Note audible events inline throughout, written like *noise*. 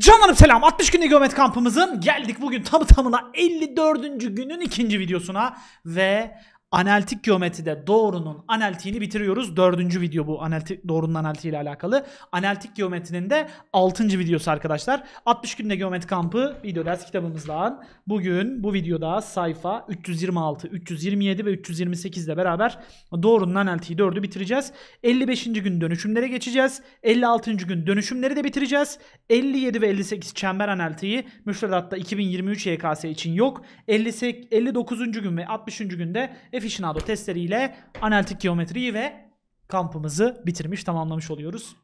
Canlarım selam 60 günlük geomet kampımızın geldik bugün tamı tamına 54. günün ikinci videosuna ve analitik geometride doğrunun analitiğini bitiriyoruz. Dördüncü video bu analitik, doğrunun analitiği ile alakalı. Analitik geometrinin de altıncı videosu arkadaşlar. 60 günde geometri kampı video ders kitabımızdan. Bugün bu videoda sayfa 326, 327 ve 328 ile beraber doğrunun analitiği dördü bitireceğiz. 55. gün dönüşümlere geçeceğiz. 56. gün dönüşümleri de bitireceğiz. 57 ve 58 çember analitiği müfredatta 2023 YKS e için yok. 58, 59. gün ve 60. günde Aficionado testleriyle analitik geometriyi ve kampımızı bitirmiş, tamamlamış oluyoruz.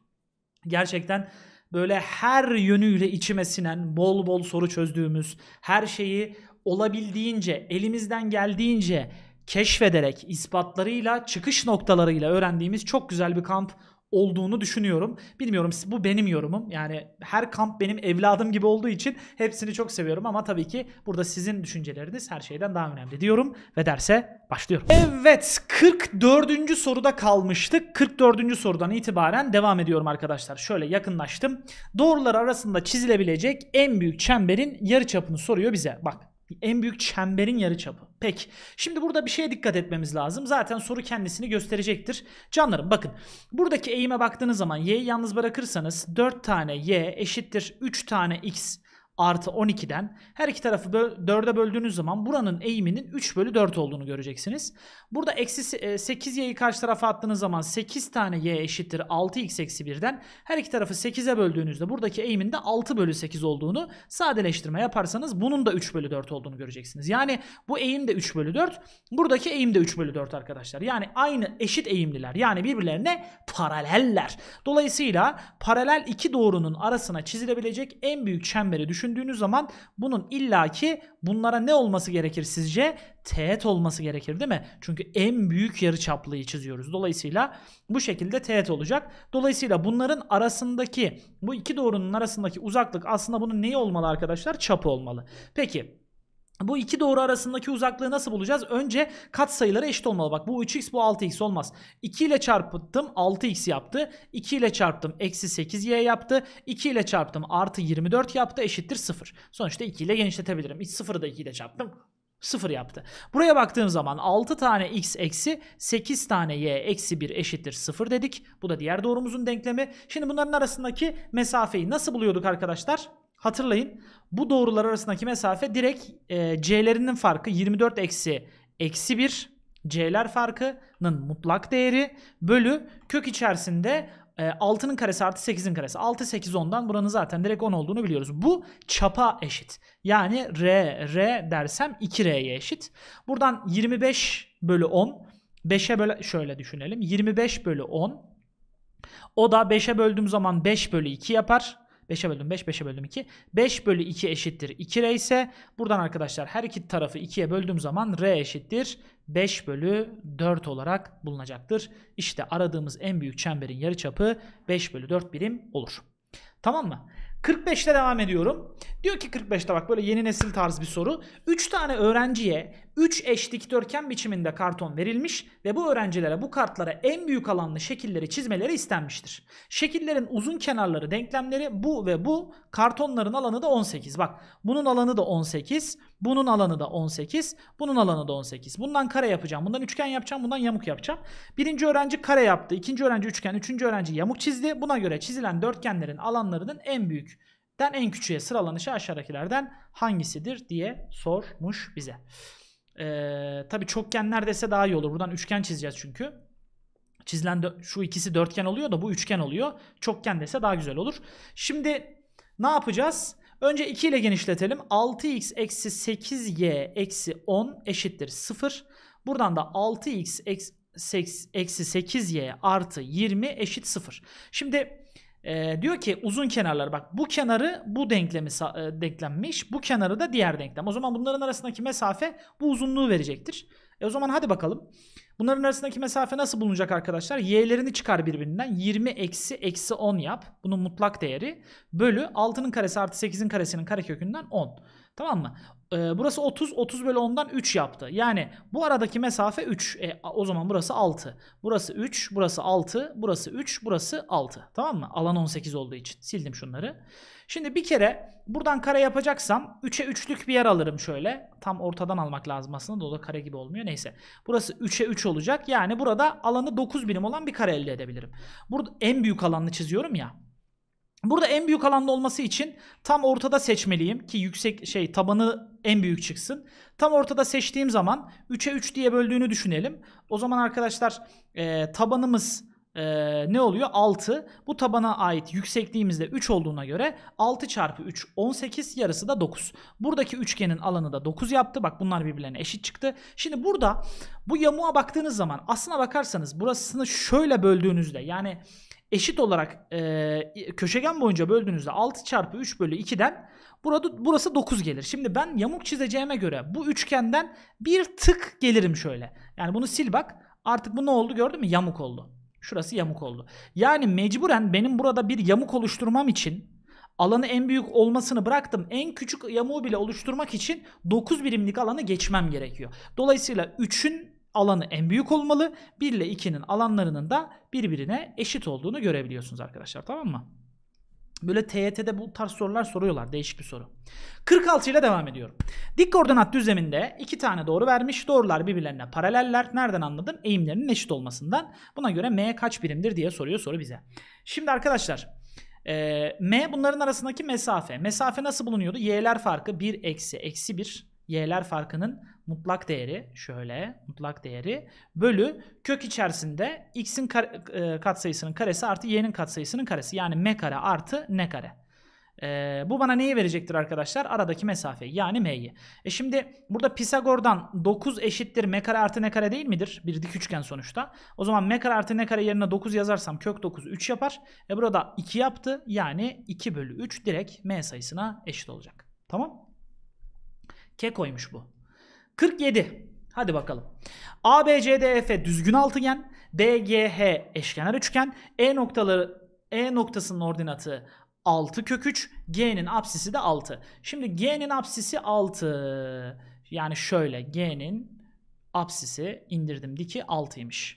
Gerçekten böyle her yönüyle içime sinen, bol bol soru çözdüğümüz, her şeyi olabildiğince, elimizden geldiğince keşfederek, ispatlarıyla, çıkış noktalarıyla öğrendiğimiz çok güzel bir kamp olduğunu düşünüyorum. Bilmiyorum bu benim yorumum. Yani her kamp benim evladım gibi olduğu için hepsini çok seviyorum ama tabii ki burada sizin düşünceleriniz her şeyden daha önemli diyorum ve derse başlıyorum. Evet 44. soruda kalmıştık. 44. sorudan itibaren devam ediyorum arkadaşlar. Şöyle yakınlaştım. Doğrular arasında çizilebilecek en büyük çemberin yarıçapını soruyor bize. Bak en büyük çemberin yarı çapı. Peki. Şimdi burada bir şeye dikkat etmemiz lazım. Zaten soru kendisini gösterecektir. Canlarım bakın. Buradaki eğime baktığınız zaman y'yi yalnız bırakırsanız 4 tane y eşittir 3 tane x artı 12'den her iki tarafı 4'e böldüğünüz zaman buranın eğiminin 3 bölü 4 olduğunu göreceksiniz. Burada eksi 8 e, y'yi karşı tarafa attığınız zaman 8 tane y eşittir 6x eksi 1'den her iki tarafı 8'e böldüğünüzde buradaki eğimin de 6 bölü 8 olduğunu sadeleştirme yaparsanız bunun da 3 bölü 4 olduğunu göreceksiniz. Yani bu eğim de 3 bölü 4 buradaki eğim de 3 bölü 4 arkadaşlar. Yani aynı eşit eğimliler yani birbirlerine paraleller. Dolayısıyla paralel iki doğrunun arasına çizilebilecek en büyük çemberi düşün düşündüğünüz zaman bunun illaki bunlara ne olması gerekir sizce? Teğet olması gerekir değil mi? Çünkü en büyük yarı çaplıyı çiziyoruz. Dolayısıyla bu şekilde teğet olacak. Dolayısıyla bunların arasındaki bu iki doğrunun arasındaki uzaklık aslında bunun neyi olmalı arkadaşlar? Çapı olmalı. Peki bu iki doğru arasındaki uzaklığı nasıl bulacağız? Önce kat sayıları eşit olmalı. Bak bu 3x bu 6x olmaz. 2 ile çarptım 6x yaptı. 2 ile çarptım eksi 8y yaptı. 2 ile çarptım artı 24 yaptı eşittir 0. Sonuçta 2 ile genişletebilirim. 0'ı da 2 ile çarptım. 0 yaptı. Buraya baktığım zaman 6 tane x eksi 8 tane y eksi 1 eşittir 0 dedik. Bu da diğer doğrumuzun denklemi. Şimdi bunların arasındaki mesafeyi nasıl buluyorduk arkadaşlar? Hatırlayın bu doğrular arasındaki mesafe direkt e, c'lerinin farkı 24 eksi eksi 1 c'ler farkının mutlak değeri bölü kök içerisinde e, 6'nın karesi artı 8'in karesi. 6 8 10'dan buranın zaten direkt 10 olduğunu biliyoruz. Bu çapa eşit. Yani r r dersem 2r'ye eşit. Buradan 25 bölü 10 5'e böyle şöyle düşünelim. 25 bölü 10 o da 5'e böldüğüm zaman 5 bölü 2 yapar. 5'e böldüm 5, 5'e böldüm 2. 5 bölü 2 eşittir 2 R ise buradan arkadaşlar her iki tarafı 2'ye böldüğüm zaman R eşittir 5 bölü 4 olarak bulunacaktır. İşte aradığımız en büyük çemberin yarıçapı 5 bölü 4 birim olur. Tamam mı? 45'te devam ediyorum. Diyor ki 45'te bak böyle yeni nesil tarz bir soru. 3 tane öğrenciye 3 eş dikdörtgen biçiminde karton verilmiş ve bu öğrencilere bu kartlara en büyük alanlı şekilleri çizmeleri istenmiştir. Şekillerin uzun kenarları denklemleri bu ve bu. Kartonların alanı da 18. Bak bunun alanı da 18. Bunun alanı da 18. Bunun alanı da 18. Bundan kare yapacağım. Bundan üçgen yapacağım. Bundan yamuk yapacağım. Birinci öğrenci kare yaptı. ikinci öğrenci üçgen. Üçüncü öğrenci yamuk çizdi. Buna göre çizilen dörtgenlerin alanlarının en büyük den en küçüğe sıralanışı aşağıdakilerden hangisidir diye sormuş bize. Ee, tabii çokgenler dese daha iyi olur. Buradan üçgen çizeceğiz çünkü. Çizilen şu ikisi dörtgen oluyor da bu üçgen oluyor. Çokgen dese daha güzel olur. Şimdi ne yapacağız? Önce 2 ile genişletelim. 6x eksi 8y eksi 10 eşittir 0. Buradan da 6x eksi 8y artı 20 eşit 0. Şimdi e, diyor ki uzun kenarlar bak bu kenarı bu denklemi e, denklenmiş. Bu kenarı da diğer denklem. O zaman bunların arasındaki mesafe bu uzunluğu verecektir. E o zaman hadi bakalım. Bunların arasındaki mesafe nasıl bulunacak arkadaşlar? Y'lerini çıkar birbirinden. 20 eksi eksi 10 yap. Bunun mutlak değeri. Bölü 6'nın karesi artı 8'in karesinin karekökünden 10. Tamam mı? E, burası 30, 30 bölü 10'dan 3 yaptı. Yani bu aradaki mesafe 3. E, o zaman burası 6. Burası 3, burası 6, burası 3, burası 6. Tamam mı? Alan 18 olduğu için. Sildim şunları. Şimdi bir kere buradan kare yapacaksam 3'e 3'lük bir yer alırım şöyle. Tam ortadan almak lazım aslında. O da kare gibi olmuyor. Neyse. Burası 3'e 3 olacak. Yani burada alanı 9 birim olan bir kare elde edebilirim. Burada en büyük alanını çiziyorum ya. Burada en büyük alanda olması için tam ortada seçmeliyim ki yüksek şey tabanı en büyük çıksın. Tam ortada seçtiğim zaman 3'e 3 diye böldüğünü düşünelim. O zaman arkadaşlar e, tabanımız e, ne oluyor? 6. Bu tabana ait yüksekliğimiz de 3 olduğuna göre 6 çarpı 3 18 yarısı da 9. Buradaki üçgenin alanı da 9 yaptı. Bak bunlar birbirlerine eşit çıktı. Şimdi burada bu yamuğa baktığınız zaman aslına bakarsanız burasını şöyle böldüğünüzde yani eşit olarak e, köşegen boyunca böldüğünüzde 6 çarpı 3 bölü 2'den burada, burası 9 gelir. Şimdi ben yamuk çizeceğime göre bu üçgenden bir tık gelirim şöyle. Yani bunu sil bak. Artık bu ne oldu gördün mü? Yamuk oldu. Şurası yamuk oldu. Yani mecburen benim burada bir yamuk oluşturmam için alanı en büyük olmasını bıraktım. En küçük yamuğu bile oluşturmak için 9 birimlik alanı geçmem gerekiyor. Dolayısıyla 3'ün alanı en büyük olmalı. 1 ile 2'nin alanlarının da birbirine eşit olduğunu görebiliyorsunuz arkadaşlar tamam mı? Böyle TYT'de bu tarz sorular soruyorlar. Değişik bir soru. 46 ile devam ediyorum. Dik koordinat düzleminde iki tane doğru vermiş. Doğrular birbirlerine paraleller. Nereden anladın? Eğimlerinin eşit olmasından. Buna göre M kaç birimdir diye soruyor soru bize. Şimdi arkadaşlar e, M bunların arasındaki mesafe. Mesafe nasıl bulunuyordu? Y'ler farkı 1 eksi eksi 1 y'ler farkının mutlak değeri şöyle mutlak değeri bölü kök içerisinde x'in kar, e, katsayısının karesi artı y'nin katsayısının karesi yani m kare artı n kare. E, bu bana neyi verecektir arkadaşlar? Aradaki mesafeyi yani m'yi. E şimdi burada Pisagor'dan 9 eşittir m kare artı n kare değil midir? Bir dik üçgen sonuçta. O zaman m kare artı n kare yerine 9 yazarsam kök 9 3 yapar. E burada 2 yaptı yani 2 bölü 3 direkt m sayısına eşit olacak. Tamam koymuş bu. 47. Hadi bakalım. ABCDF e, düzgün altıgen, DGH eşkenar üçgen, E noktaları E noktasının ordinatı 6 kök 3, G'nin apsisi de 6. Şimdi G'nin apsisi 6. Yani şöyle G'nin apsisi indirdim diki 6'ymış.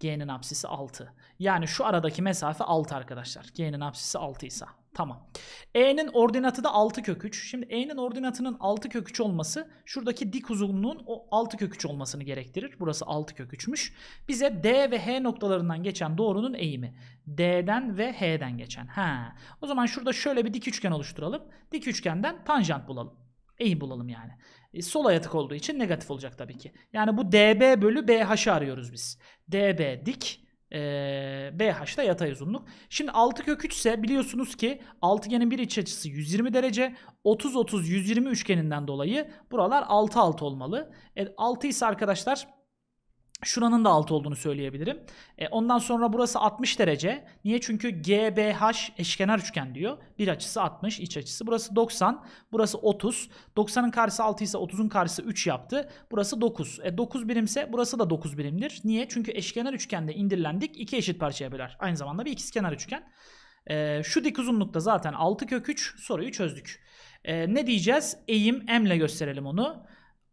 G'nin apsisi 6. Yani şu aradaki mesafe 6 arkadaşlar. G'nin apsisi 6 ise. Tamam. E'nin ordinatı da 6 kök 3. Şimdi E'nin ordinatının 6 kök 3 olması şuradaki dik uzunluğun o 6 kök 3 olmasını gerektirir. Burası 6 kök 3'müş. Bize D ve H noktalarından geçen doğrunun eğimi. D'den ve H'den geçen. Ha. O zaman şurada şöyle bir dik üçgen oluşturalım. Dik üçgenden tanjant bulalım. Eğim bulalım yani. E, sola yatık olduğu için negatif olacak tabii ki. Yani bu DB bölü BH'ı arıyoruz biz. DB dik, ee, BH da yatay uzunluk. Şimdi 6 kök 3 ise biliyorsunuz ki altıgenin bir iç açısı 120 derece. 30-30-120 üçgeninden dolayı buralar 6-6 olmalı. E, 6 ise arkadaşlar Şuranın da altı olduğunu söyleyebilirim. E, ondan sonra burası 60 derece. Niye? Çünkü GBH eşkenar üçgen diyor. Bir açısı 60, iç açısı. Burası 90, burası 30. 90'ın karşısı 6 ise 30'un karşısı 3 yaptı. Burası 9. E, 9 birimse burası da 9 birimdir. Niye? Çünkü eşkenar üçgende indirilendik. 2 eşit parçaya böler. Aynı zamanda bir ikizkenar üçgen. E, şu dik uzunlukta zaten 6 kök 3 soruyu çözdük. E, ne diyeceğiz? Eğim M ile gösterelim onu.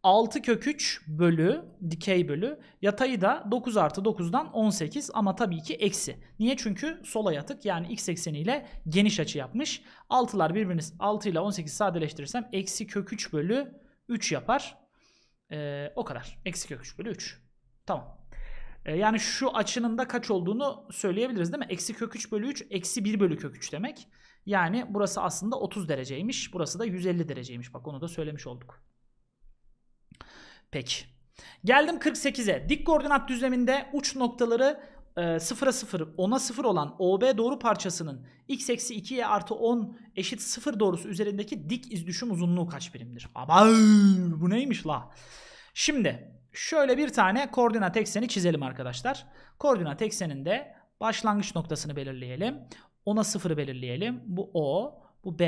6 kök 3 bölü dikey bölü yatayı da 9 artı 9'dan 18 ama tabii ki eksi. Niye? Çünkü sola yatık yani x ekseniyle geniş açı yapmış. 6'lar birbirini 6 ile 18 sadeleştirirsem eksi kök 3 bölü 3 yapar. Ee, o kadar. Eksi kök 3 bölü 3. Tamam. Ee, yani şu açının da kaç olduğunu söyleyebiliriz değil mi? Eksi kök 3 bölü 3 eksi 1 bölü kök 3 demek. Yani burası aslında 30 dereceymiş. Burası da 150 dereceymiş. Bak onu da söylemiş olduk. Peki. Geldim 48'e. Dik koordinat düzleminde uç noktaları e, 0'a 0, 10'a 0 olan OB doğru parçasının x eksi 2'ye artı 10 eşit 0 doğrusu üzerindeki dik iz düşüm uzunluğu kaç birimdir? Aba bu neymiş la? Şimdi şöyle bir tane koordinat ekseni çizelim arkadaşlar. Koordinat ekseninde başlangıç noktasını belirleyelim. 10'a 0'ı belirleyelim. Bu O, bu B,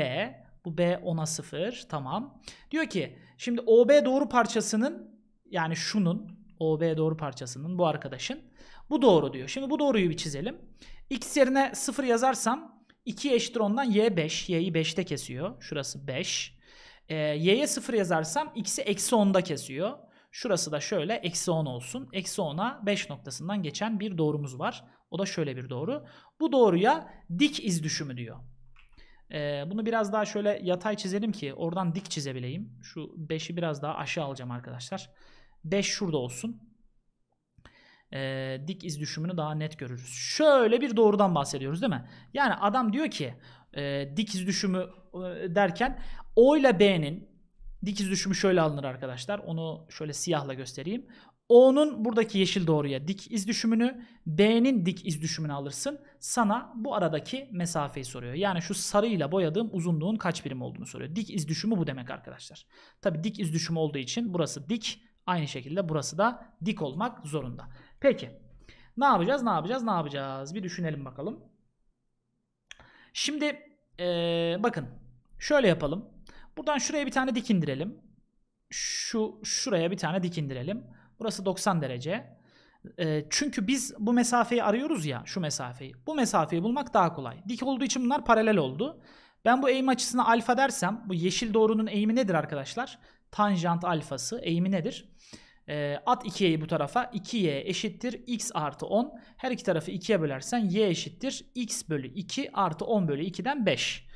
bu B 10'a 0. Tamam. Diyor ki şimdi OB doğru parçasının yani şunun OB doğru parçasının bu arkadaşın bu doğru diyor. Şimdi bu doğruyu bir çizelim. X yerine 0 yazarsam 2 eşittir ondan y 5. Y'yi 5'te kesiyor. Şurası 5. Ee, y'ye 0 yazarsam x'i eksi 10'da kesiyor. Şurası da şöyle eksi 10 olsun. Eksi 10'a 5 noktasından geçen bir doğrumuz var. O da şöyle bir doğru. Bu doğruya dik iz düşümü diyor. Ee, bunu biraz daha şöyle yatay çizelim ki oradan dik çizebileyim. Şu 5'i biraz daha aşağı alacağım arkadaşlar. 5 şurada olsun. Ee, dik iz düşümünü daha net görürüz. Şöyle bir doğrudan bahsediyoruz değil mi? Yani adam diyor ki e, dik iz düşümü e, derken O ile B'nin dik iz düşümü şöyle alınır arkadaşlar. Onu şöyle siyahla göstereyim. O'nun buradaki yeşil doğruya dik iz düşümünü, B'nin dik iz düşümünü alırsın. Sana bu aradaki mesafeyi soruyor. Yani şu sarıyla boyadığım uzunluğun kaç birim olduğunu soruyor. Dik iz düşümü bu demek arkadaşlar. Tabi dik iz düşümü olduğu için burası dik, Aynı şekilde burası da dik olmak zorunda. Peki ne yapacağız ne yapacağız ne yapacağız bir düşünelim bakalım. Şimdi ee, bakın şöyle yapalım. Buradan şuraya bir tane dik indirelim. Şu şuraya bir tane dik indirelim. Burası 90 derece. E, çünkü biz bu mesafeyi arıyoruz ya şu mesafeyi. Bu mesafeyi bulmak daha kolay. Dik olduğu için bunlar paralel oldu. Ben bu eğim açısına alfa dersem bu yeşil doğrunun eğimi nedir arkadaşlar? tanjant alfası eğimi nedir? E, at 2y'yi bu tarafa 2y eşittir x artı 10. Her iki tarafı 2'ye bölersen y eşittir x bölü 2 artı 10 bölü 2'den 5.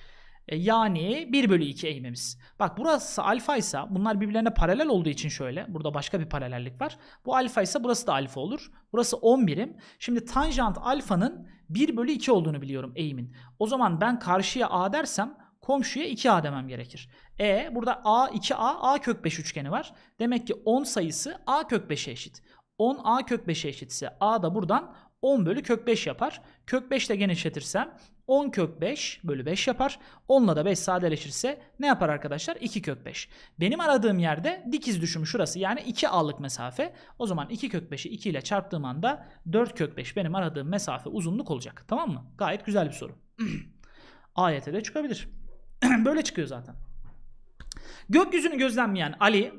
E, yani 1 bölü 2 eğimimiz. Bak burası alfa ise bunlar birbirlerine paralel olduğu için şöyle. Burada başka bir paralellik var. Bu alfa ise burası da alfa olur. Burası 10 birim. Şimdi tanjant alfanın 1 bölü 2 olduğunu biliyorum eğimin. O zaman ben karşıya a dersem komşuya 2A demem gerekir. E burada A 2A A kök 5 üçgeni var. Demek ki 10 sayısı A kök 5'e eşit. 10 A kök 5'e eşitse A da buradan 10 bölü kök 5 yapar. Kök 5 ile genişletirsem 10 kök 5 bölü 5 yapar. 10 da 5 sadeleşirse ne yapar arkadaşlar? 2 kök 5. Benim aradığım yerde dikiz düşümü şurası yani 2 A'lık mesafe. O zaman 2 kök 5'i 2 ile çarptığım anda 4 kök 5 benim aradığım mesafe uzunluk olacak. Tamam mı? Gayet güzel bir soru. *clears throat* AYT'de çıkabilir. *clears throat* Böyle çıkıyor zaten. Gökyüzünü gözlemleyen Ali,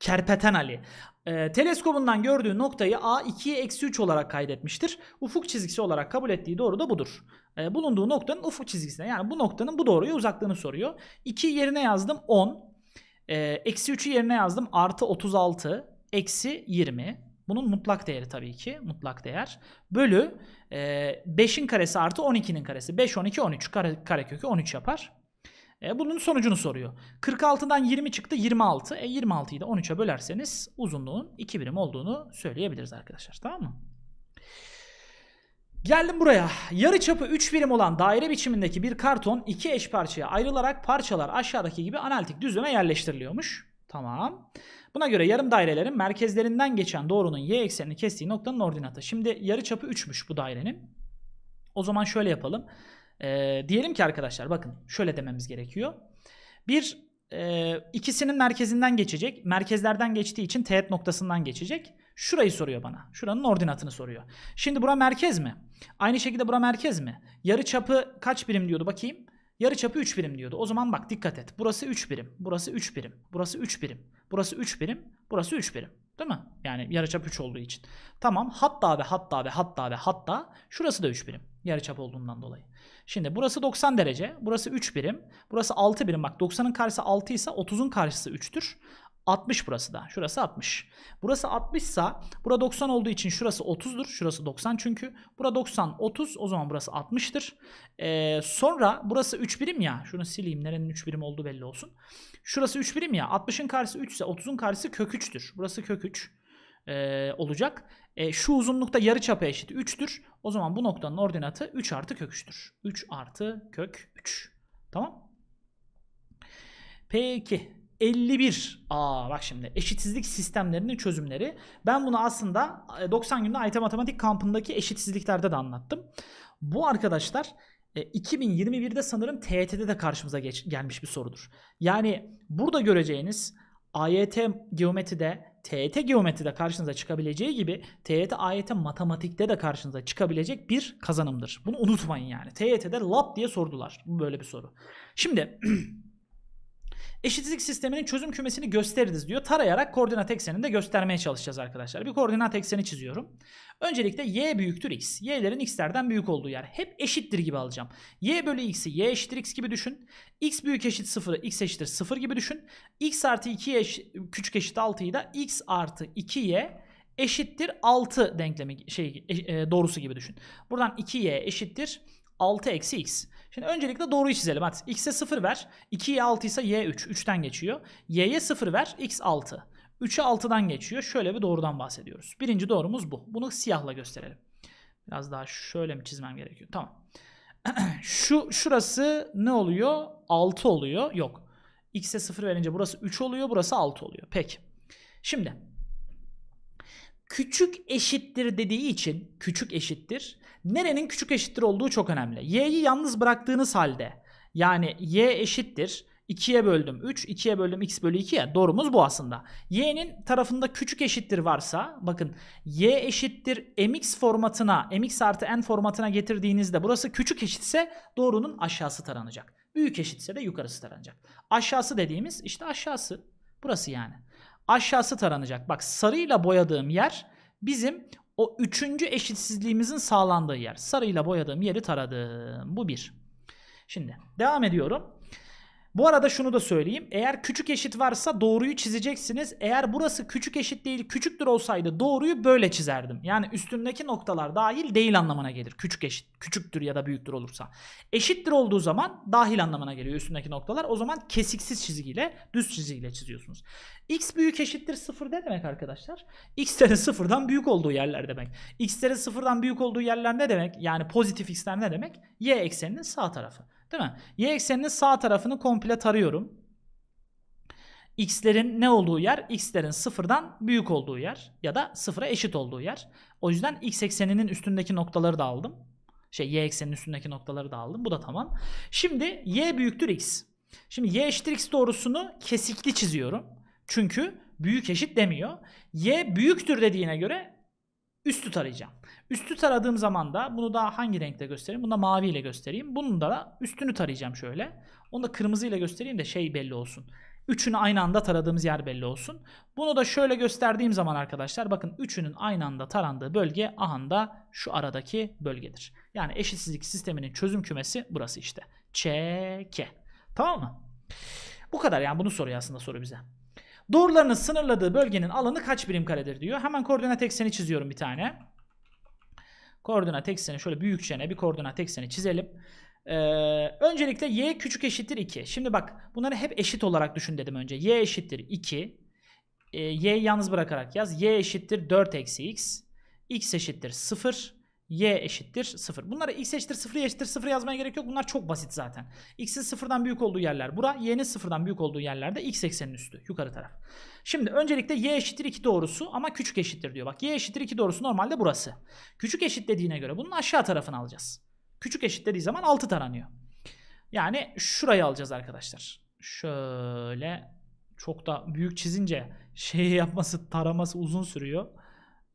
kerpeten Ali, e, teleskobundan gördüğü noktayı A2'ye eksi 3 olarak kaydetmiştir. Ufuk çizgisi olarak kabul ettiği doğru da budur. E, bulunduğu noktanın ufuk çizgisine yani bu noktanın bu doğruya uzaklığını soruyor. 2 yerine yazdım 10. E, eksi 3'ü yerine yazdım artı 36. Eksi 20. Bunun mutlak değeri tabii ki. Mutlak değer. Bölü e, karesi artı 12'nin karesi. 5, 12, 13. Kare, kare kökü 13 yapar. E, bunun sonucunu soruyor. 46'dan 20 çıktı 26. E, 26'yı da 13'e bölerseniz uzunluğun 2 birim olduğunu söyleyebiliriz arkadaşlar. Tamam mı? Geldim buraya. Yarı çapı 3 birim olan daire biçimindeki bir karton iki eş parçaya ayrılarak parçalar aşağıdaki gibi analitik düzleme yerleştiriliyormuş. Tamam. Buna göre yarım dairelerin merkezlerinden geçen doğrunun y eksenini kestiği noktanın ordinatı. Şimdi yarı çapı 3'müş bu dairenin. O zaman şöyle yapalım. E, diyelim ki arkadaşlar bakın şöyle dememiz gerekiyor. Bir e, ikisinin merkezinden geçecek. Merkezlerden geçtiği için teğet noktasından geçecek. Şurayı soruyor bana. Şuranın ordinatını soruyor. Şimdi bura merkez mi? Aynı şekilde bura merkez mi? Yarı çapı kaç birim diyordu bakayım. Yarı çapı 3 birim diyordu. O zaman bak dikkat et. Burası 3 birim. Burası 3 birim. Burası 3 birim. Burası 3 birim. Burası 3 birim. Değil mi? Yani yarı çap 3 olduğu için. Tamam. Hatta ve hatta ve hatta ve hatta şurası da 3 birim. yarı çap olduğundan dolayı. Şimdi burası 90 derece. Burası 3 birim. Burası 6 birim. Bak 90'ın karşısı 6 ise 30'un karşısı 3'tür. 60 burası da. Şurası 60. Burası 60 ise bura 90 olduğu için şurası 30'dur. Şurası 90 çünkü. Bura 90 30 o zaman burası 60'tır. Ee, sonra burası 3 birim ya. Şunu sileyim nerenin 3 birim olduğu belli olsun. Şurası 3 birim ya. 60'ın karşısı 3 ise 30'un karşısı kök 3'tür. Burası kök 3 e, olacak. E, şu uzunlukta yarı çapa eşit 3'tür. O zaman bu noktanın ordinatı 3 artı kök 3'tür. 3 artı kök 3. Tamam. Peki 51. Aa bak şimdi eşitsizlik sistemlerinin çözümleri. Ben bunu aslında 90 e, günde IT Matematik kampındaki eşitsizliklerde de anlattım. Bu arkadaşlar 2021'de e, sanırım TYT'de de karşımıza geç, gelmiş bir sorudur. Yani burada göreceğiniz AYT geometride TYT e geometride karşınıza çıkabileceği gibi TYT e AYT e matematikte de karşınıza çıkabilecek bir kazanımdır. Bunu unutmayın yani. TYT'de lap diye sordular. Bu Böyle bir soru. Şimdi *clears throat* Eşitsizlik sisteminin çözüm kümesini gösteriniz diyor. Tarayarak koordinat ekseninde göstermeye çalışacağız arkadaşlar. Bir koordinat ekseni çiziyorum. Öncelikle y büyüktür x. Y'lerin x'lerden büyük olduğu yer. Hep eşittir gibi alacağım. y bölü x'i y eşittir x gibi düşün. x büyük eşit 0'ı x eşittir 0 gibi düşün. x artı 2 eş, küçük eşit 6'yı da x artı 2y eşittir 6 denklemi şey e, e, doğrusu gibi düşün. Buradan 2y eşittir 6 eksi x. Şimdi öncelikle doğruyu çizelim. Hadi x'e 0 ver. 2'ye 6 ise y 3. 3'ten geçiyor. y'ye 0 ver. x 6. 3'e 6'dan geçiyor. Şöyle bir doğrudan bahsediyoruz. Birinci doğrumuz bu. Bunu siyahla gösterelim. Biraz daha şöyle mi çizmem gerekiyor? Tamam. *clears throat* Şu şurası ne oluyor? 6 oluyor. Yok. X'e 0 verince burası 3 oluyor. Burası 6 oluyor. Peki. Şimdi küçük eşittir dediği için küçük eşittir Nerenin küçük eşittir olduğu çok önemli. Y'yi yalnız bıraktığınız halde yani y eşittir 2'ye böldüm 3, 2'ye böldüm x bölü 2 ya doğrumuz bu aslında. y'nin tarafında küçük eşittir varsa bakın y eşittir mx formatına mx artı n formatına getirdiğinizde burası küçük eşitse doğrunun aşağısı taranacak. Büyük eşitse de yukarısı taranacak. Aşağısı dediğimiz işte aşağısı burası yani. Aşağısı taranacak. Bak sarıyla boyadığım yer bizim o üçüncü eşitsizliğimizin sağlandığı yer. Sarıyla boyadığım yeri taradım. Bu bir. Şimdi devam ediyorum. Bu arada şunu da söyleyeyim. Eğer küçük eşit varsa doğruyu çizeceksiniz. Eğer burası küçük eşit değil küçüktür olsaydı doğruyu böyle çizerdim. Yani üstündeki noktalar dahil değil anlamına gelir. Küçük eşit, küçüktür ya da büyüktür olursa. Eşittir olduğu zaman dahil anlamına geliyor üstündeki noktalar. O zaman kesiksiz çizgiyle, düz çizgiyle çiziyorsunuz. X büyük eşittir sıfır ne demek arkadaşlar? X'lerin sıfırdan büyük olduğu yerler demek. X'lerin sıfırdan büyük olduğu yerler ne demek? Yani pozitif X'ler ne demek? Y ekseninin sağ tarafı. Değil mi? Y ekseninin sağ tarafını komple tarıyorum. X'lerin ne olduğu yer? X'lerin sıfırdan büyük olduğu yer ya da sıfıra eşit olduğu yer. O yüzden X ekseninin üstündeki noktaları da aldım. Şey Y ekseninin üstündeki noktaları da aldım. Bu da tamam. Şimdi Y büyüktür X. Şimdi Y eşittir X doğrusunu kesikli çiziyorum. Çünkü büyük eşit demiyor. Y büyüktür dediğine göre üstü tarayacağım. Üstü taradığım zaman da bunu daha hangi renkte göstereyim? Bunu da mavi ile göstereyim. Bunun da üstünü tarayacağım şöyle. Onu da kırmızı ile göstereyim de şey belli olsun. Üçünü aynı anda taradığımız yer belli olsun. Bunu da şöyle gösterdiğim zaman arkadaşlar bakın üçünün aynı anda tarandığı bölge ahanda şu aradaki bölgedir. Yani eşitsizlik sisteminin çözüm kümesi burası işte. ÇK. Tamam mı? Bu kadar yani bunu soruyor aslında soru bize. Doğrularını sınırladığı bölgenin alanı kaç birim karedir diyor. Hemen koordinat ekseni çiziyorum bir tane. Koordinat ekseni şöyle büyükçene bir koordinat ekseni çizelim. Ee, öncelikle y küçük eşittir 2. Şimdi bak bunları hep eşit olarak düşün dedim önce. y eşittir 2. Ee, y'yi yalnız bırakarak yaz. y eşittir 4 eksi x. x eşittir 0 y eşittir 0. Bunlara x eşittir 0, y eşittir 0 yazmaya gerek yok. Bunlar çok basit zaten. x'in 0'dan büyük olduğu yerler bura, y'nin 0'dan büyük olduğu yerlerde x eksenin üstü, yukarı taraf. Şimdi öncelikle y eşittir 2 doğrusu ama küçük eşittir diyor. Bak y eşittir 2 doğrusu normalde burası. Küçük eşit dediğine göre bunun aşağı tarafını alacağız. Küçük eşit dediği zaman 6 taranıyor. Yani şurayı alacağız arkadaşlar. Şöyle çok da büyük çizince *laughs* şeyi yapması, taraması uzun sürüyor.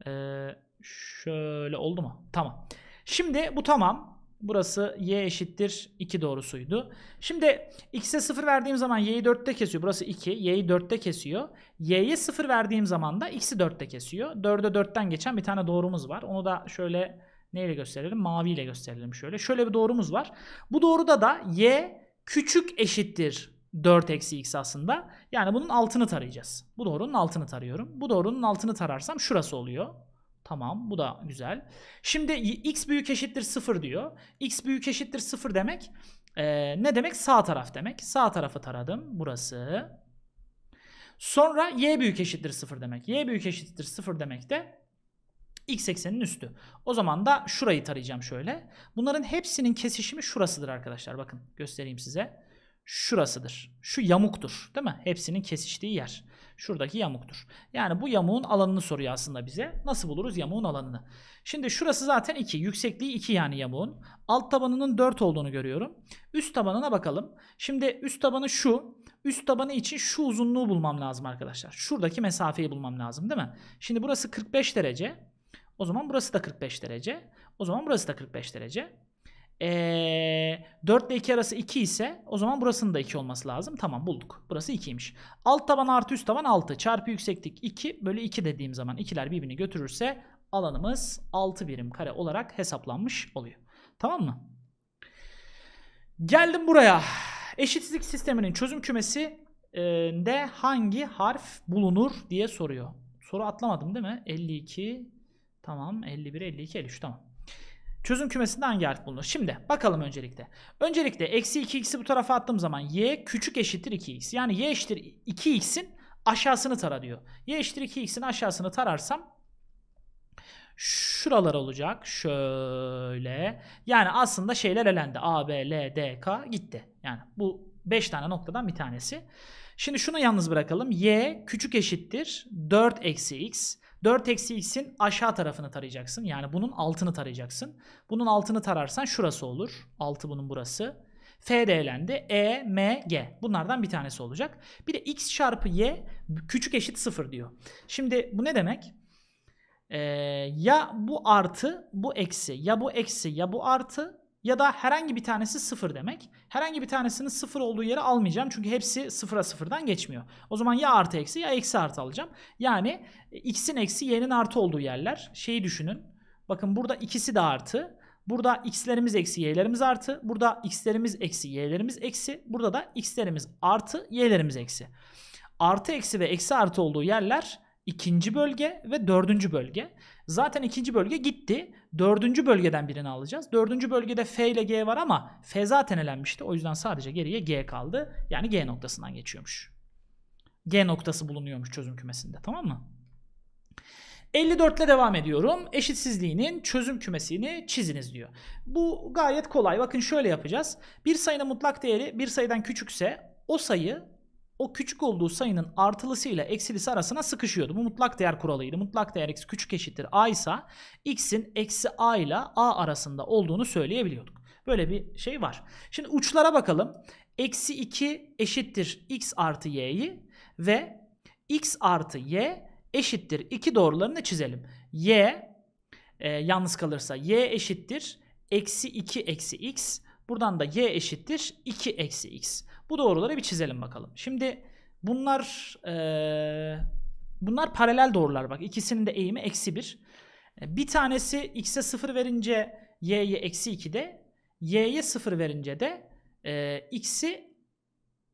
Eee Şöyle oldu mu? Tamam. Şimdi bu tamam. Burası y eşittir 2 doğrusuydu. Şimdi x'e 0 verdiğim zaman y'yi 4'te kesiyor. Burası 2. Y'yi 4'te kesiyor. Y'ye 0 verdiğim zaman da x'i 4'te kesiyor. 4'e 4'ten geçen bir tane doğrumuz var. Onu da şöyle neyle gösterelim? Maviyle gösterelim şöyle. Şöyle bir doğrumuz var. Bu doğruda da y küçük eşittir 4 eksi x aslında. Yani bunun altını tarayacağız. Bu doğrunun altını tarıyorum. Bu doğrunun altını tararsam şurası oluyor. Tamam bu da güzel. Şimdi x büyük eşittir 0 diyor. x büyük eşittir 0 demek ee, ne demek? Sağ taraf demek. Sağ tarafı taradım. Burası. Sonra y büyük eşittir 0 demek. y büyük eşittir 0 demek de x eksenin üstü. O zaman da şurayı tarayacağım şöyle. Bunların hepsinin kesişimi şurasıdır arkadaşlar. Bakın göstereyim size şurasıdır. Şu yamuktur değil mi? Hepsinin kesiştiği yer. Şuradaki yamuktur. Yani bu yamuğun alanını soruyor aslında bize. Nasıl buluruz yamuğun alanını? Şimdi şurası zaten 2. Yüksekliği 2 yani yamuğun. Alt tabanının 4 olduğunu görüyorum. Üst tabanına bakalım. Şimdi üst tabanı şu. Üst tabanı için şu uzunluğu bulmam lazım arkadaşlar. Şuradaki mesafeyi bulmam lazım değil mi? Şimdi burası 45 derece. O zaman burası da 45 derece. O zaman burası da 45 derece. Ee, 4 ile 2 arası 2 ise o zaman burasının da 2 olması lazım. Tamam bulduk. Burası 2'ymiş. Alt taban artı üst taban 6. Çarpı yükseklik 2 bölü 2 dediğim zaman ikiler birbirini götürürse alanımız 6 birim kare olarak hesaplanmış oluyor. Tamam mı? Geldim buraya. Eşitsizlik sisteminin çözüm kümesi de hangi harf bulunur diye soruyor. Soru atlamadım değil mi? 52 tamam 51 52 53 tamam. Çözüm kümesinde hangi artık bulunur? Şimdi bakalım öncelikle. Öncelikle eksi 2x'i bu tarafa attığım zaman y küçük eşittir 2x. Yani y eşittir 2x'in aşağısını tara diyor. Y eşittir 2x'in aşağısını tararsam şuralar olacak. Şöyle. Yani aslında şeyler elendi. A, B, L, D, K gitti. Yani bu 5 tane noktadan bir tanesi. Şimdi şunu yalnız bırakalım. Y küçük eşittir 4 eksi x. 4 eksi x'in aşağı tarafını tarayacaksın. Yani bunun altını tarayacaksın. Bunun altını tararsan şurası olur. 6 bunun burası. F değerlendi. E, M, G. Bunlardan bir tanesi olacak. Bir de x çarpı y küçük eşit 0 diyor. Şimdi bu ne demek? Ee, ya bu artı bu eksi ya bu eksi ya bu artı ya da herhangi bir tanesi sıfır demek. Herhangi bir tanesinin sıfır olduğu yere almayacağım. Çünkü hepsi sıfıra sıfırdan geçmiyor. O zaman ya artı eksi ya eksi artı alacağım. Yani e, x'in eksi y'nin artı olduğu yerler. Şeyi düşünün. Bakın burada ikisi de artı. Burada x'lerimiz eksi y'lerimiz artı. Burada x'lerimiz eksi y'lerimiz eksi. Burada da x'lerimiz artı y'lerimiz eksi. Artı eksi ve eksi artı olduğu yerler ikinci bölge ve dördüncü bölge. Zaten ikinci bölge gitti. Dördüncü bölgeden birini alacağız. Dördüncü bölgede F ile G var ama F zaten elenmişti. O yüzden sadece geriye G kaldı. Yani G noktasından geçiyormuş. G noktası bulunuyormuş çözüm kümesinde tamam mı? 54 ile devam ediyorum. Eşitsizliğinin çözüm kümesini çiziniz diyor. Bu gayet kolay. Bakın şöyle yapacağız. Bir sayının mutlak değeri bir sayıdan küçükse o sayı o küçük olduğu sayının artılısı ile eksilisi arasına sıkışıyordu. Bu mutlak değer kuralıydı. Mutlak değer x küçük eşittir a ise x'in eksi a ile a arasında olduğunu söyleyebiliyorduk. Böyle bir şey var. Şimdi uçlara bakalım. Eksi 2 eşittir x artı y'yi ve x artı y eşittir 2 doğrularını çizelim. y e, yalnız kalırsa y eşittir eksi 2 eksi x. Buradan da y eşittir 2 eksi x. Bu doğruları bir çizelim bakalım. Şimdi bunlar e, bunlar paralel doğrular bak. İkisinin de eğimi eksi 1. E, bir tanesi x'e 0 verince y'ye eksi 2'de y'ye 0 verince de e, x'i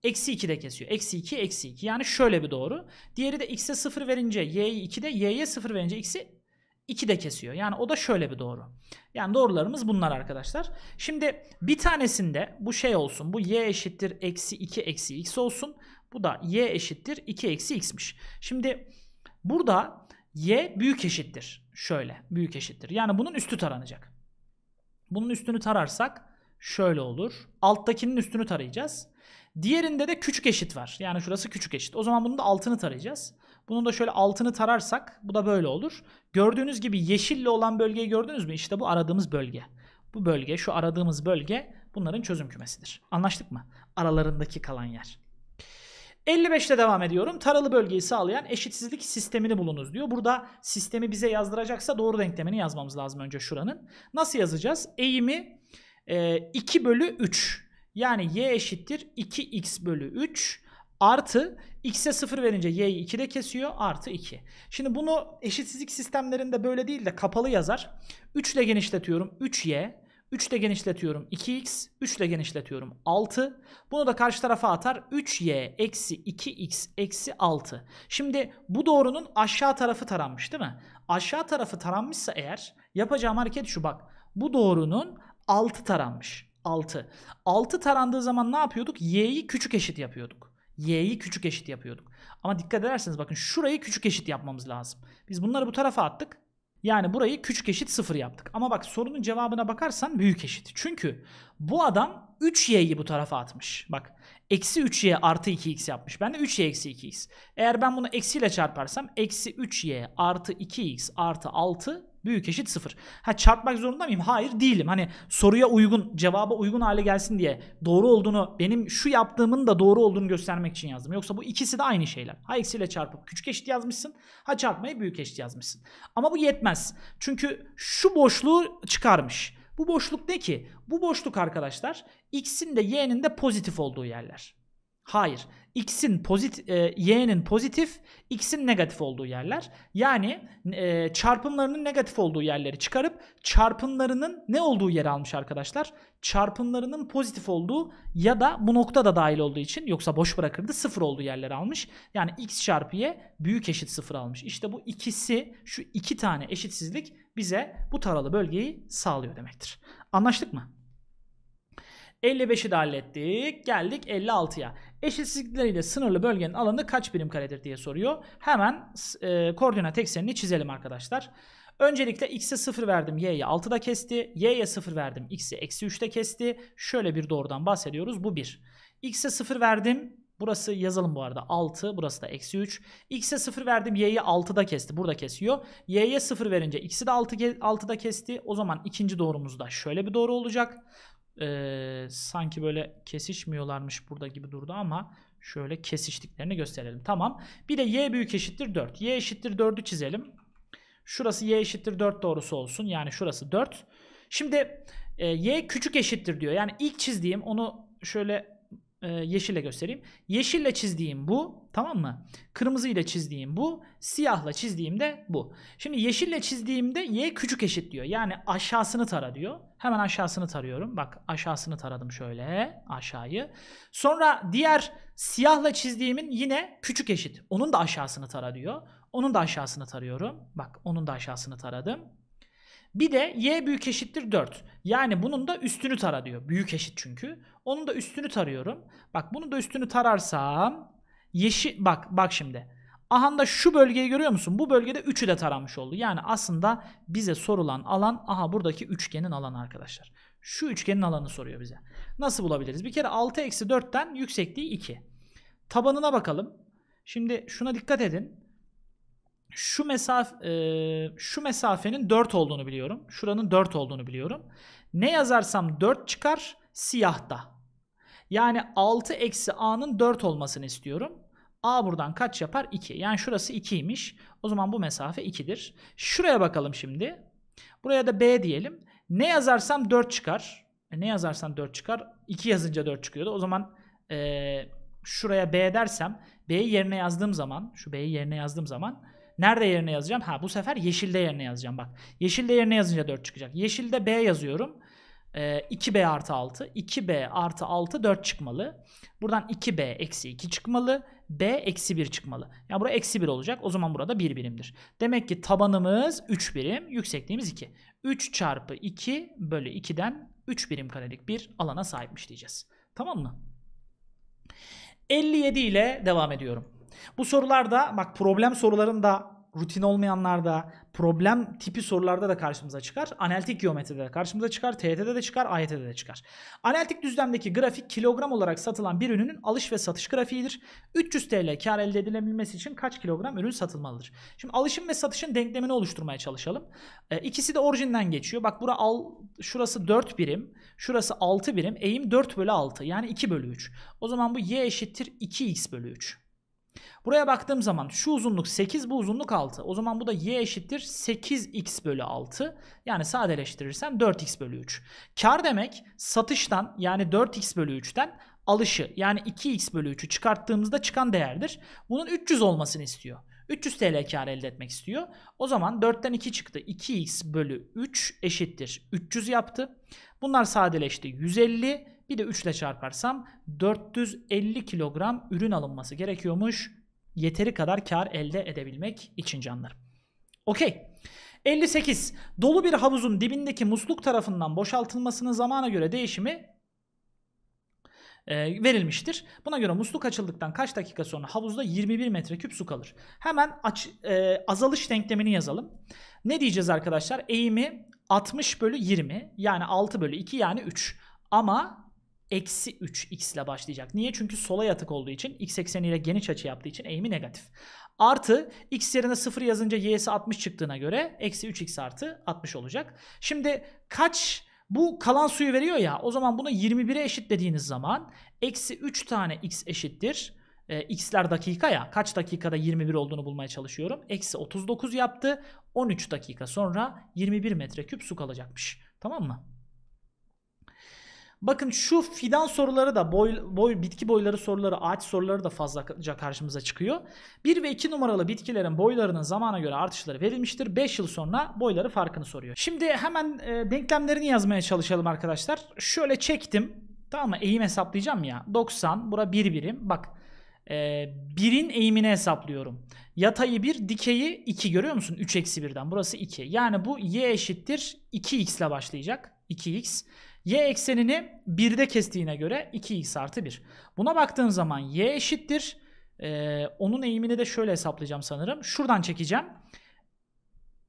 eksi 2'de kesiyor. Eksi 2, eksi 2. Yani şöyle bir doğru. Diğeri de x'e 0 verince y'yi 2'de, y'ye 0 verince x'i 2 de kesiyor. Yani o da şöyle bir doğru. Yani doğrularımız bunlar arkadaşlar. Şimdi bir tanesinde bu şey olsun. Bu y eşittir eksi 2 eksi x olsun. Bu da y eşittir 2 eksi x'miş. Şimdi burada y büyük eşittir. Şöyle büyük eşittir. Yani bunun üstü taranacak. Bunun üstünü tararsak şöyle olur. Alttakinin üstünü tarayacağız. Diğerinde de küçük eşit var. Yani şurası küçük eşit. O zaman bunun da altını tarayacağız. Bunun da şöyle altını tararsak bu da böyle olur. Gördüğünüz gibi yeşille olan bölgeyi gördünüz mü? İşte bu aradığımız bölge. Bu bölge, şu aradığımız bölge bunların çözüm kümesidir. Anlaştık mı? Aralarındaki kalan yer. 55'te devam ediyorum. Taralı bölgeyi sağlayan eşitsizlik sistemini bulunuz diyor. Burada sistemi bize yazdıracaksa doğru denklemini yazmamız lazım önce şuranın. Nasıl yazacağız? Eğimi e, 2 bölü 3. Yani y eşittir 2x bölü 3 Artı x'e 0 verince y'yi 2 de kesiyor. Artı 2. Şimdi bunu eşitsizlik sistemlerinde böyle değil de kapalı yazar. 3 ile genişletiyorum. 3y. 3 ile genişletiyorum 2x, 3 ile genişletiyorum 6. Bunu da karşı tarafa atar 3y eksi 2x eksi 6. Şimdi bu doğrunun aşağı tarafı taranmış değil mi? Aşağı tarafı taranmışsa eğer yapacağım hareket şu bak. Bu doğrunun 6 taranmış. 6. 6 tarandığı zaman ne yapıyorduk? y'yi küçük eşit yapıyorduk y'yi küçük eşit yapıyorduk. Ama dikkat ederseniz bakın şurayı küçük eşit yapmamız lazım. Biz bunları bu tarafa attık. Yani burayı küçük eşit sıfır yaptık. Ama bak sorunun cevabına bakarsan büyük eşit. Çünkü bu adam 3y'yi bu tarafa atmış. Bak eksi 3y artı 2x yapmış. Ben de 3y eksi 2x. Eğer ben bunu eksiyle çarparsam eksi 3y artı 2x artı 6 Büyük eşit sıfır. Ha çarpmak zorunda mıyım? Hayır değilim. Hani soruya uygun, cevaba uygun hale gelsin diye doğru olduğunu, benim şu yaptığımın da doğru olduğunu göstermek için yazdım. Yoksa bu ikisi de aynı şeyler. Ha eksiyle çarpıp küçük eşit yazmışsın. Ha çarpmayı büyük eşit yazmışsın. Ama bu yetmez. Çünkü şu boşluğu çıkarmış. Bu boşluk ne ki? Bu boşluk arkadaşlar x'in de y'nin de pozitif olduğu yerler. Hayır. X'in pozit e, y'nin pozitif, x'in negatif olduğu yerler. Yani e, çarpımlarının negatif olduğu yerleri çıkarıp çarpımlarının ne olduğu yeri almış arkadaşlar. Çarpımlarının pozitif olduğu ya da bu nokta da dahil olduğu için yoksa boş bırakırdı sıfır olduğu yerleri almış. Yani x çarpı y büyük eşit sıfır almış. İşte bu ikisi şu iki tane eşitsizlik bize bu taralı bölgeyi sağlıyor demektir. Anlaştık mı? 55'i de hallettik. Geldik 56'ya. Eşitsizlikleriyle sınırlı bölgenin alanı kaç birim karedir diye soruyor. Hemen e, koordinat eksenini çizelim arkadaşlar. Öncelikle x'e 0 verdim y'ye 6'da kesti. Y'ye 0 verdim x'i eksi 3'te kesti. Şöyle bir doğrudan bahsediyoruz. Bu 1. X'e 0 verdim. Burası yazalım bu arada 6 burası da eksi 3. X'e 0 verdim y'yi 6'da kesti burada kesiyor. Y'ye 0 verince x'i de 6, 6'da kesti. O zaman ikinci doğrumuz da şöyle bir doğru olacak e, sanki böyle kesişmiyorlarmış burada gibi durdu ama şöyle kesiştiklerini gösterelim. Tamam. Bir de y büyük eşittir 4. y eşittir 4'ü çizelim. Şurası y eşittir 4 doğrusu olsun. Yani şurası 4. Şimdi e, y küçük eşittir diyor. Yani ilk çizdiğim onu şöyle e, yeşille göstereyim. Yeşille çizdiğim bu tamam mı? Kırmızı ile çizdiğim bu. Siyahla çizdiğim de bu. Şimdi yeşille çizdiğimde y küçük eşit diyor. Yani aşağısını tara diyor. Hemen aşağısını tarıyorum. Bak aşağısını taradım şöyle aşağıyı. Sonra diğer siyahla çizdiğimin yine küçük eşit. Onun da aşağısını tara diyor. Onun da aşağısını tarıyorum. Bak onun da aşağısını taradım. Bir de y büyük eşittir 4. Yani bunun da üstünü tara diyor. Büyük eşit çünkü. Onun da üstünü tarıyorum. Bak bunun da üstünü tararsam yeşil bak bak şimdi. Aha, da şu bölgeyi görüyor musun? Bu bölgede 3'ü de taramış oldu. Yani aslında bize sorulan alan aha buradaki üçgenin alanı arkadaşlar. Şu üçgenin alanı soruyor bize. Nasıl bulabiliriz? Bir kere 6 eksi 4'ten yüksekliği 2. Tabanına bakalım. Şimdi şuna dikkat edin şu mesaf e, şu mesafenin 4 olduğunu biliyorum. Şuranın 4 olduğunu biliyorum. Ne yazarsam 4 çıkar siyahta. Yani 6 eksi a'nın 4 olmasını istiyorum. A buradan kaç yapar? 2. Yani şurası 2'ymiş. O zaman bu mesafe 2'dir. Şuraya bakalım şimdi. Buraya da B diyelim. Ne yazarsam 4 çıkar. E ne yazarsam 4 çıkar. 2 yazınca 4 çıkıyordu. O zaman e, şuraya B dersem B'yi yerine yazdığım zaman şu B'yi yerine yazdığım zaman Nerede yerine yazacağım? Ha bu sefer yeşilde yerine yazacağım bak. Yeşilde yerine yazınca 4 çıkacak. Yeşilde B yazıyorum. Ee, 2B artı 6. 2B artı 6 4 çıkmalı. Buradan 2B eksi 2 çıkmalı. B eksi 1 çıkmalı. Yani burada eksi 1 olacak. O zaman burada 1 birimdir. Demek ki tabanımız 3 birim. Yüksekliğimiz 2. 3 çarpı 2 bölü 2'den 3 birim karelik bir alana sahipmiş diyeceğiz. Tamam mı? 57 ile devam ediyorum. Bu sorularda bak problem sorularında rutin olmayanlarda, problem tipi sorularda da karşımıza çıkar. Analitik geometride de karşımıza çıkar. TYT'de de çıkar, AYT'de de çıkar. Analitik düzlemdeki grafik kilogram olarak satılan bir ürünün alış ve satış grafiğidir. 300 TL kar elde edilebilmesi için kaç kilogram ürün satılmalıdır? Şimdi alışın ve satışın denklemini oluşturmaya çalışalım. E, ikisi de orijinden geçiyor. Bak bura al, şurası 4 birim, şurası 6 birim. Eğim 4 bölü 6 yani 2 bölü 3. O zaman bu y eşittir 2x bölü 3. Buraya baktığım zaman şu uzunluk 8 bu uzunluk 6. O zaman bu da y eşittir 8x bölü 6. Yani sadeleştirirsem 4x bölü 3. Kar demek satıştan yani 4x bölü 3'ten alışı yani 2x bölü 3'ü çıkarttığımızda çıkan değerdir. Bunun 300 olmasını istiyor. 300 TL kar elde etmek istiyor. O zaman 4'ten 2 çıktı. 2x bölü 3 eşittir 300 yaptı. Bunlar sadeleşti 150. Bir de 3 ile çarparsam 450 kilogram ürün alınması gerekiyormuş yeteri kadar kar elde edebilmek için canlarım. Okey. 58. Dolu bir havuzun dibindeki musluk tarafından boşaltılmasının zamana göre değişimi e, verilmiştir. Buna göre musluk açıldıktan kaç dakika sonra havuzda 21 metreküp su kalır. Hemen aç, e, azalış denklemini yazalım. Ne diyeceğiz arkadaşlar? Eğimi 60 bölü 20 yani 6 bölü 2 yani 3. Ama eksi 3x ile başlayacak. Niye? Çünkü sola yatık olduğu için x ekseniyle geniş açı yaptığı için eğimi negatif. Artı x yerine 0 yazınca y'si 60 çıktığına göre eksi 3x artı 60 olacak. Şimdi kaç bu kalan suyu veriyor ya o zaman bunu 21'e eşitlediğiniz zaman eksi 3 tane x eşittir. E, x'ler dakika ya kaç dakikada 21 olduğunu bulmaya çalışıyorum. Eksi 39 yaptı 13 dakika sonra 21 metreküp su kalacakmış. Tamam mı? Bakın şu fidan soruları da boy, boy bitki boyları soruları, ağaç soruları da fazlaca karşımıza çıkıyor. 1 ve 2 numaralı bitkilerin boylarının zamana göre artışları verilmiştir. 5 yıl sonra boyları farkını soruyor. Şimdi hemen e, denklemlerini yazmaya çalışalım arkadaşlar. Şöyle çektim. Tamam mı? Eğim hesaplayacağım ya. 90, bura 1 birim. Bak e, birin eğimini hesaplıyorum. Yatayı 1, dikeyi 2 görüyor musun? 3 eksi 1'den. Burası 2. Yani bu y eşittir 2x ile başlayacak. 2x. Y eksenini 1'de kestiğine göre 2x artı 1. Buna baktığım zaman y eşittir. Ee, onun eğimini de şöyle hesaplayacağım sanırım. Şuradan çekeceğim.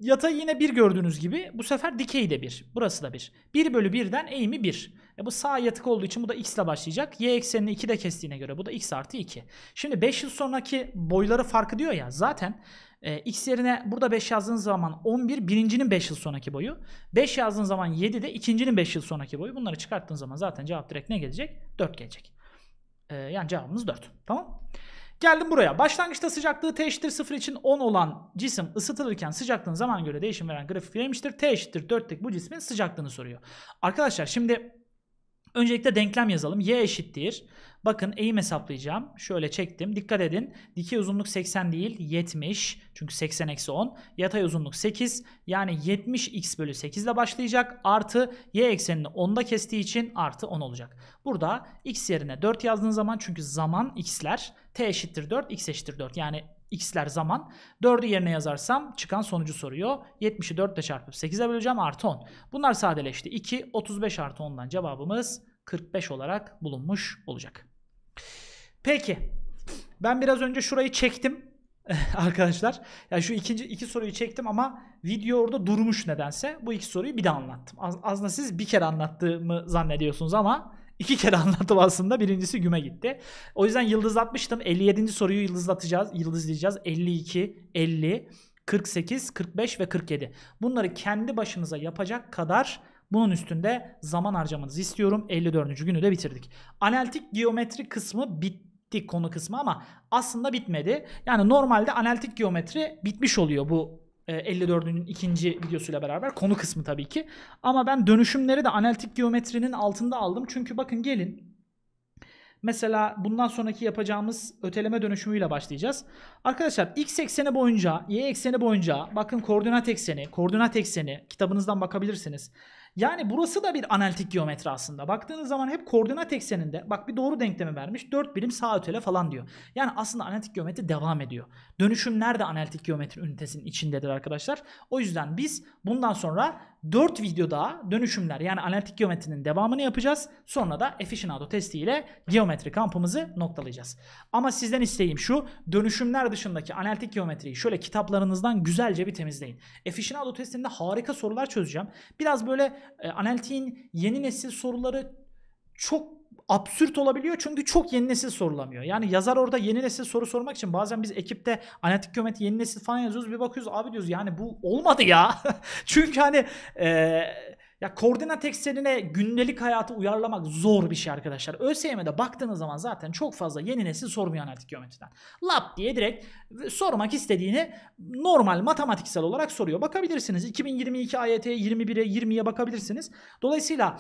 Yatay yine 1 gördüğünüz gibi bu sefer dikey de 1. Burası da 1. 1 bölü 1'den eğimi 1. E bu sağ yatık olduğu için bu da x ile başlayacak. Y eksenini de kestiğine göre bu da x artı 2. Şimdi 5 yıl sonraki boyları farkı diyor ya zaten e, x yerine burada 5 yazdığın zaman 11 birincinin 5 yıl sonraki boyu. 5 yazdığın zaman 7 de ikincinin 5 yıl sonraki boyu. Bunları çıkarttığın zaman zaten cevap direkt ne gelecek? 4 gelecek. E, yani cevabımız 4. Tamam Geldim buraya. Başlangıçta sıcaklığı T eşittir 0 için 10 olan cisim ısıtılırken sıcaklığın zaman göre değişim veren grafik verilmiştir. T eşittir 4'tek bu cismin sıcaklığını soruyor. Arkadaşlar şimdi öncelikle denklem yazalım. Y eşittir Bakın eğim hesaplayacağım. Şöyle çektim. Dikkat edin. Dikey uzunluk 80 değil 70. Çünkü 80 eksi 10. Yatay uzunluk 8. Yani 70 x bölü 8 ile başlayacak. Artı y eksenini 10'da kestiği için artı 10 olacak. Burada x yerine 4 yazdığın zaman çünkü zaman x'ler t eşittir 4 x eşittir 4. Yani x'ler zaman. 4'ü yerine yazarsam çıkan sonucu soruyor. 70'i 4 ile çarpıp 8'e böleceğim artı 10. Bunlar sadeleşti. 2, 35 artı 10'dan cevabımız 45 olarak bulunmuş olacak. Peki. Ben biraz önce şurayı çektim *laughs* arkadaşlar. Ya yani şu ikinci iki soruyu çektim ama video orada durmuş nedense. Bu iki soruyu bir daha anlattım. Az, aslında siz bir kere anlattığımı zannediyorsunuz ama iki *laughs* kere anlattım aslında. Birincisi güme gitti. O yüzden yıldızlatmıştım. 57. soruyu yıldızlatacağız. Yıldızlayacağız. 52, 50, 48, 45 ve 47. Bunları kendi başınıza yapacak kadar bunun üstünde zaman harcamanızı istiyorum. 54. günü de bitirdik. Analitik geometri kısmı bitti konu kısmı ama aslında bitmedi. Yani normalde analitik geometri bitmiş oluyor bu 54'ünün e, ikinci videosuyla beraber. Konu kısmı tabii ki. Ama ben dönüşümleri de analitik geometrinin altında aldım. Çünkü bakın gelin. Mesela bundan sonraki yapacağımız öteleme dönüşümüyle başlayacağız. Arkadaşlar x ekseni boyunca, y ekseni boyunca bakın koordinat ekseni, koordinat ekseni kitabınızdan bakabilirsiniz. Yani burası da bir analitik geometri aslında. Baktığınız zaman hep koordinat ekseninde bak bir doğru denklemi vermiş 4 birim sağ ötele falan diyor. Yani aslında analitik geometri devam ediyor. Dönüşümler de analitik geometri ünitesinin içindedir arkadaşlar. O yüzden biz bundan sonra 4 video daha dönüşümler yani analitik geometrinin devamını yapacağız. Sonra da aficionado testi ile geometri kampımızı noktalayacağız. Ama sizden isteğim şu dönüşümler dışındaki analitik geometriyi şöyle kitaplarınızdan güzelce bir temizleyin. Aficionado testinde harika sorular çözeceğim. Biraz böyle e, analitiğin yeni nesil soruları çok absürt olabiliyor çünkü çok yeni nesil sorulamıyor. Yani yazar orada yeni nesil soru sormak için bazen biz ekipte analitik geometri yeni nesil falan yazıyoruz bir bakıyoruz abi diyoruz yani bu olmadı ya. *laughs* çünkü hani e, ya koordinat eksenine gündelik hayatı uyarlamak zor bir şey arkadaşlar. ÖSYM'de baktığınız zaman zaten çok fazla yeni nesil sormuyor analitik geometriden. Lap diye direkt sormak istediğini normal matematiksel olarak soruyor. Bakabilirsiniz 2022 AYT 21'e 20'ye bakabilirsiniz. Dolayısıyla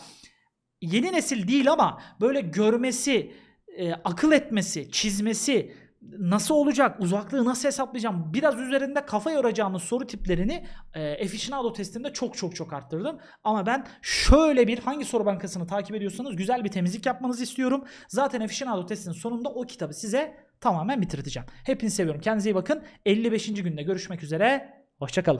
yeni nesil değil ama böyle görmesi, e, akıl etmesi, çizmesi, nasıl olacak, uzaklığı nasıl hesaplayacağım, biraz üzerinde kafa yoracağımız soru tiplerini e, Efficienado testinde çok çok çok arttırdım. Ama ben şöyle bir hangi soru bankasını takip ediyorsanız güzel bir temizlik yapmanızı istiyorum. Zaten Efficienado testinin sonunda o kitabı size tamamen bitirteceğim. Hepinizi seviyorum. Kendinize iyi bakın. 55. günde görüşmek üzere. Hoşçakalın.